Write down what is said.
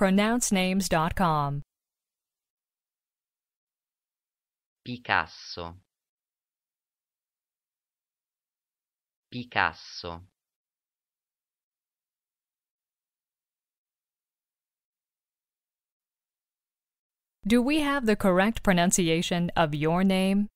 pronouncenames.com. Picasso Picasso Do we have the correct pronunciation of your name?